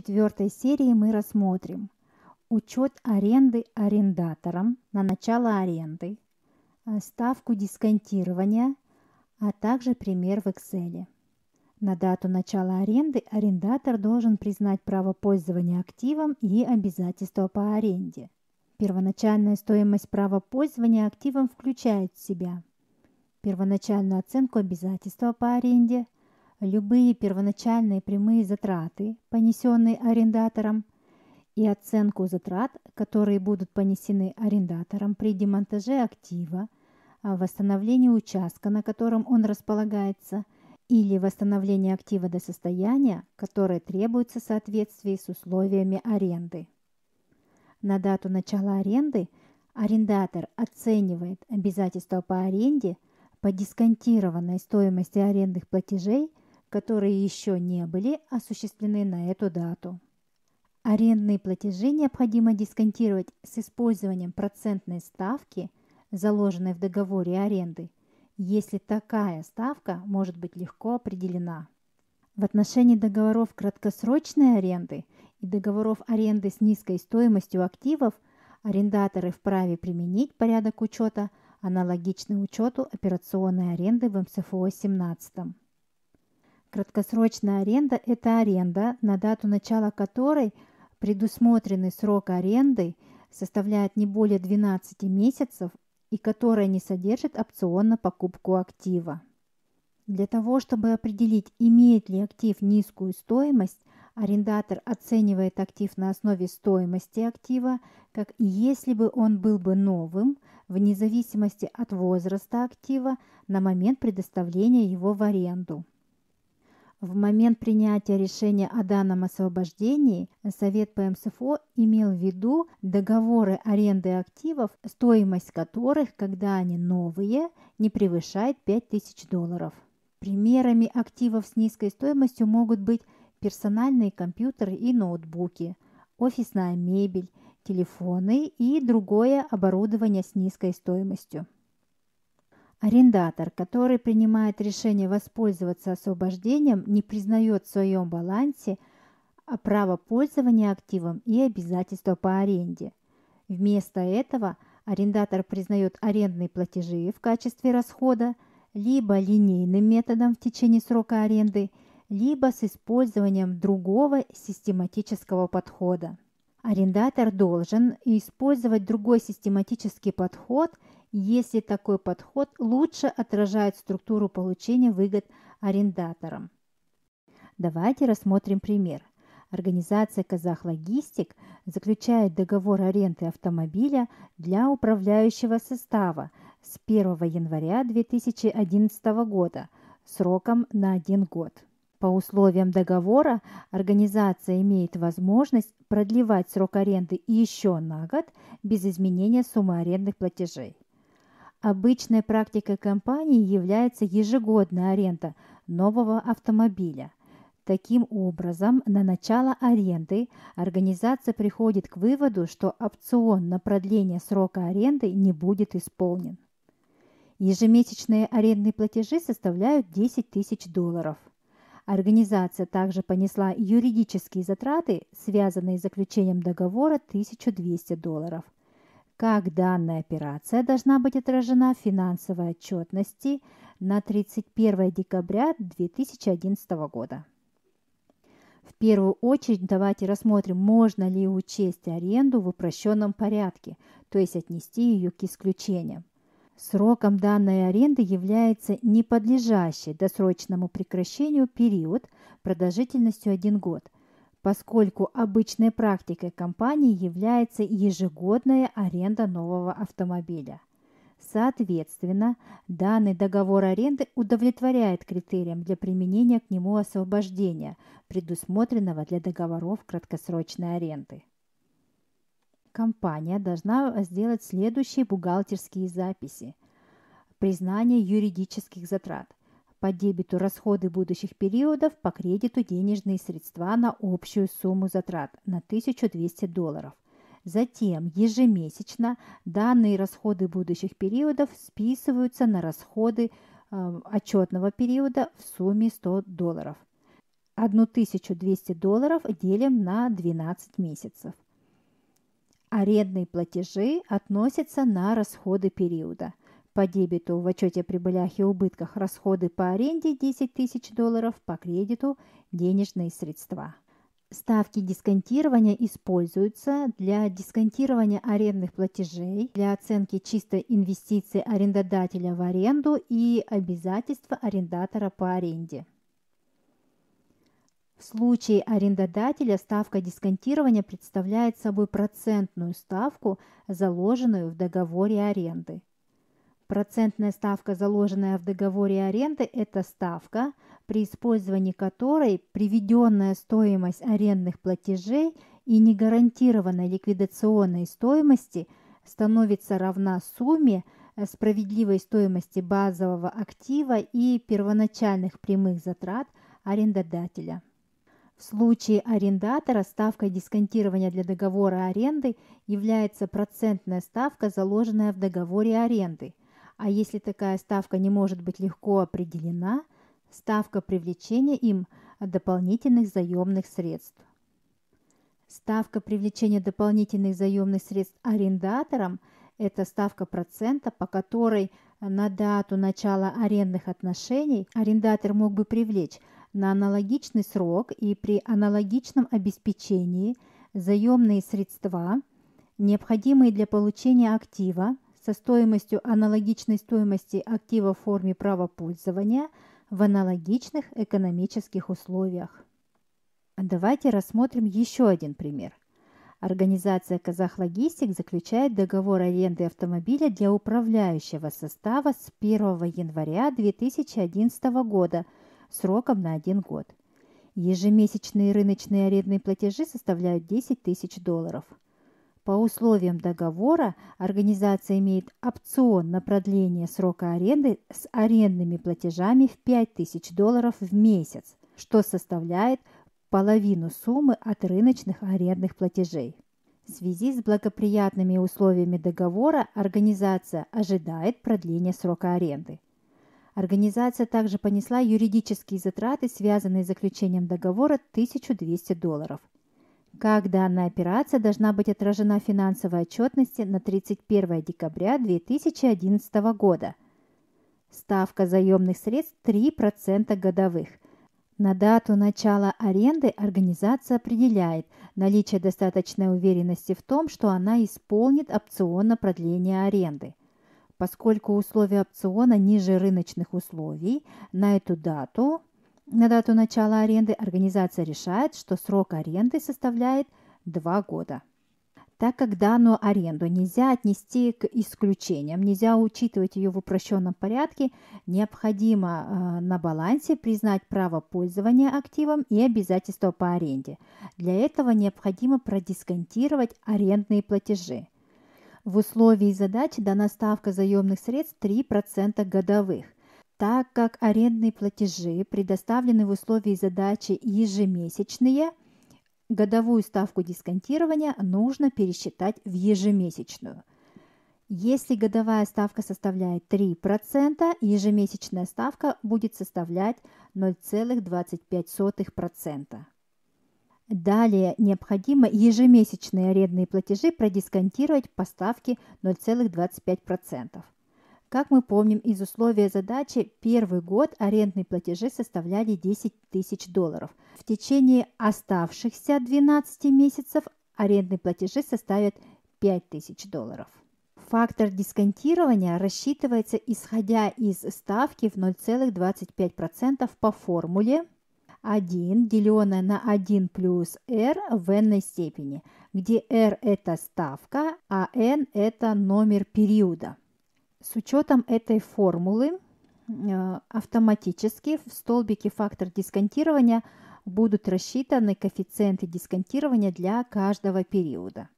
четвертой серии мы рассмотрим учет аренды арендатором на начало аренды, а, ставку дисконтирования, а также пример в Excel. На дату начала аренды арендатор должен признать право пользования активом и обязательства по аренде. Первоначальная стоимость права пользования активом включает в себя первоначальную оценку обязательства по аренде – любые первоначальные прямые затраты, понесенные арендатором, и оценку затрат, которые будут понесены арендатором при демонтаже актива, а восстановлении участка, на котором он располагается, или восстановлении актива до состояния, которое требуется в соответствии с условиями аренды. На дату начала аренды арендатор оценивает обязательства по аренде по дисконтированной стоимости арендных платежей – которые еще не были осуществлены на эту дату. Арендные платежи необходимо дисконтировать с использованием процентной ставки, заложенной в договоре аренды, если такая ставка может быть легко определена. В отношении договоров краткосрочной аренды и договоров аренды с низкой стоимостью активов арендаторы вправе применить порядок учета, аналогичный учету операционной аренды в МСФО 17. Краткосрочная аренда – это аренда, на дату начала которой предусмотренный срок аренды составляет не более 12 месяцев и которая не содержит опцион на покупку актива. Для того, чтобы определить, имеет ли актив низкую стоимость, арендатор оценивает актив на основе стоимости актива, как если бы он был бы новым, вне зависимости от возраста актива на момент предоставления его в аренду. В момент принятия решения о данном освобождении Совет по МСФО имел в виду договоры аренды активов, стоимость которых, когда они новые, не превышает 5000 долларов. Примерами активов с низкой стоимостью могут быть персональные компьютеры и ноутбуки, офисная мебель, телефоны и другое оборудование с низкой стоимостью. Арендатор, который принимает решение воспользоваться освобождением, не признает в своем балансе а, право пользования активом и обязательства по аренде. Вместо этого арендатор признает арендные платежи в качестве расхода либо линейным методом в течение срока аренды, либо с использованием другого систематического подхода. Арендатор должен использовать другой систематический подход – если такой подход лучше отражает структуру получения выгод арендаторам. Давайте рассмотрим пример. Организация «Казахлогистик» заключает договор аренды автомобиля для управляющего состава с 1 января 2011 года сроком на один год. По условиям договора организация имеет возможность продлевать срок аренды еще на год без изменения суммы арендных платежей. Обычной практикой компании является ежегодная аренда нового автомобиля. Таким образом, на начало аренды организация приходит к выводу, что опцион на продление срока аренды не будет исполнен. Ежемесячные арендные платежи составляют 10 тысяч долларов. Организация также понесла юридические затраты, связанные с заключением договора 1200 долларов – как данная операция должна быть отражена в финансовой отчетности на 31 декабря 2011 года. В первую очередь давайте рассмотрим, можно ли учесть аренду в упрощенном порядке, то есть отнести ее к исключениям. Сроком данной аренды является не подлежащий досрочному прекращению период продолжительностью 1 год – поскольку обычной практикой компании является ежегодная аренда нового автомобиля. Соответственно, данный договор аренды удовлетворяет критериям для применения к нему освобождения, предусмотренного для договоров краткосрочной аренды. Компания должна сделать следующие бухгалтерские записи. Признание юридических затрат по дебету расходы будущих периодов, по кредиту денежные средства на общую сумму затрат на 1200 долларов. Затем ежемесячно данные расходы будущих периодов списываются на расходы э, отчетного периода в сумме 100 долларов. 1200 долларов делим на 12 месяцев. Арендные платежи относятся на расходы периода – по дебету в отчете о прибылях и убытках расходы по аренде 10 тысяч долларов, по кредиту денежные средства. Ставки дисконтирования используются для дисконтирования арендных платежей, для оценки чистой инвестиции арендодателя в аренду и обязательства арендатора по аренде. В случае арендодателя ставка дисконтирования представляет собой процентную ставку, заложенную в договоре аренды. Процентная ставка, заложенная в договоре аренды, это ставка, при использовании которой приведенная стоимость арендных платежей и негарантированной ликвидационной стоимости становится равна сумме э, справедливой стоимости базового актива и первоначальных прямых затрат арендодателя. В случае арендатора ставкой дисконтирования для договора аренды является процентная ставка, заложенная в договоре аренды – а если такая ставка не может быть легко определена, ставка привлечения им дополнительных заемных средств. Ставка привлечения дополнительных заемных средств арендаторам – это ставка процента, по которой на дату начала арендных отношений арендатор мог бы привлечь на аналогичный срок и при аналогичном обеспечении заемные средства, необходимые для получения актива – со стоимостью аналогичной стоимости актива в форме права пользования в аналогичных экономических условиях. Давайте рассмотрим еще один пример. Организация «Казахлогистик» заключает договор аренды автомобиля для управляющего состава с 1 января 2011 года сроком на один год. Ежемесячные рыночные арендные платежи составляют 10 тысяч долларов – по условиям договора организация имеет опцион на продление срока аренды с арендными платежами в 5000 долларов в месяц, что составляет половину суммы от рыночных арендных платежей. В связи с благоприятными условиями договора организация ожидает продления срока аренды. Организация также понесла юридические затраты, связанные с заключением договора 1200 долларов – как данная операция должна быть отражена в финансовой отчетности на 31 декабря 2011 года. Ставка заемных средств 3% годовых. На дату начала аренды организация определяет наличие достаточной уверенности в том, что она исполнит опцион на продление аренды. Поскольку условия опциона ниже рыночных условий, на эту дату на дату начала аренды организация решает, что срок аренды составляет 2 года. Так как данную аренду нельзя отнести к исключениям, нельзя учитывать ее в упрощенном порядке, необходимо э, на балансе признать право пользования активом и обязательства по аренде. Для этого необходимо продисконтировать арендные платежи. В условии задачи дана ставка заемных средств 3% годовых. Так как арендные платежи предоставлены в условии задачи ежемесячные, годовую ставку дисконтирования нужно пересчитать в ежемесячную. Если годовая ставка составляет 3%, ежемесячная ставка будет составлять 0,25%. Далее необходимо ежемесячные арендные платежи продисконтировать по ставке 0,25%. Как мы помним из условия задачи, первый год арендные платежи составляли 10 тысяч долларов. В течение оставшихся 12 месяцев арендные платежи составят 5 тысяч долларов. Фактор дисконтирования рассчитывается исходя из ставки в 0,25% по формуле 1, деленное на 1 плюс r в n степени, где r – это ставка, а n – это номер периода. С учетом этой формулы э, автоматически в столбике фактор дисконтирования будут рассчитаны коэффициенты дисконтирования для каждого периода.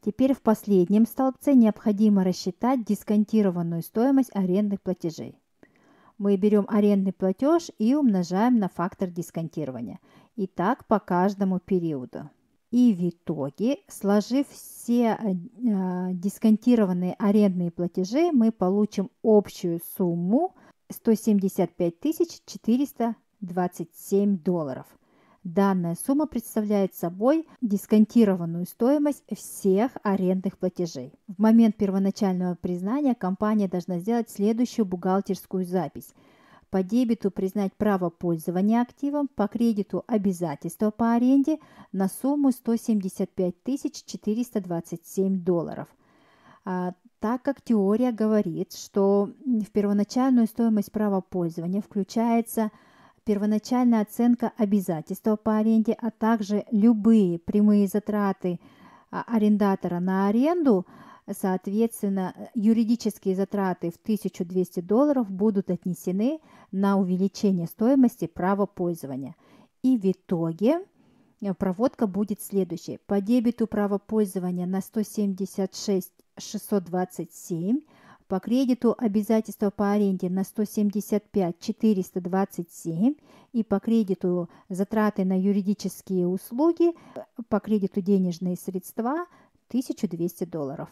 Теперь в последнем столбце необходимо рассчитать дисконтированную стоимость арендных платежей. Мы берем арендный платеж и умножаем на фактор дисконтирования. И так по каждому периоду. И в итоге, сложив все а, дисконтированные арендные платежи, мы получим общую сумму 175 427 долларов. Данная сумма представляет собой дисконтированную стоимость всех арендных платежей. В момент первоначального признания компания должна сделать следующую бухгалтерскую запись – по дебету признать право пользования активом, по кредиту обязательства по аренде на сумму 175 427 долларов. А, так как теория говорит, что в первоначальную стоимость права пользования включается первоначальная оценка обязательства по аренде, а также любые прямые затраты а, арендатора на аренду – Соответственно, э, юридические затраты в 1200 долларов будут отнесены на увеличение стоимости права пользования. И в итоге э, проводка будет следующей. По дебету права пользования на 176 627, по кредиту обязательства по аренде на 175 427 и по кредиту затраты на юридические услуги, э, по кредиту денежные средства 1200 долларов.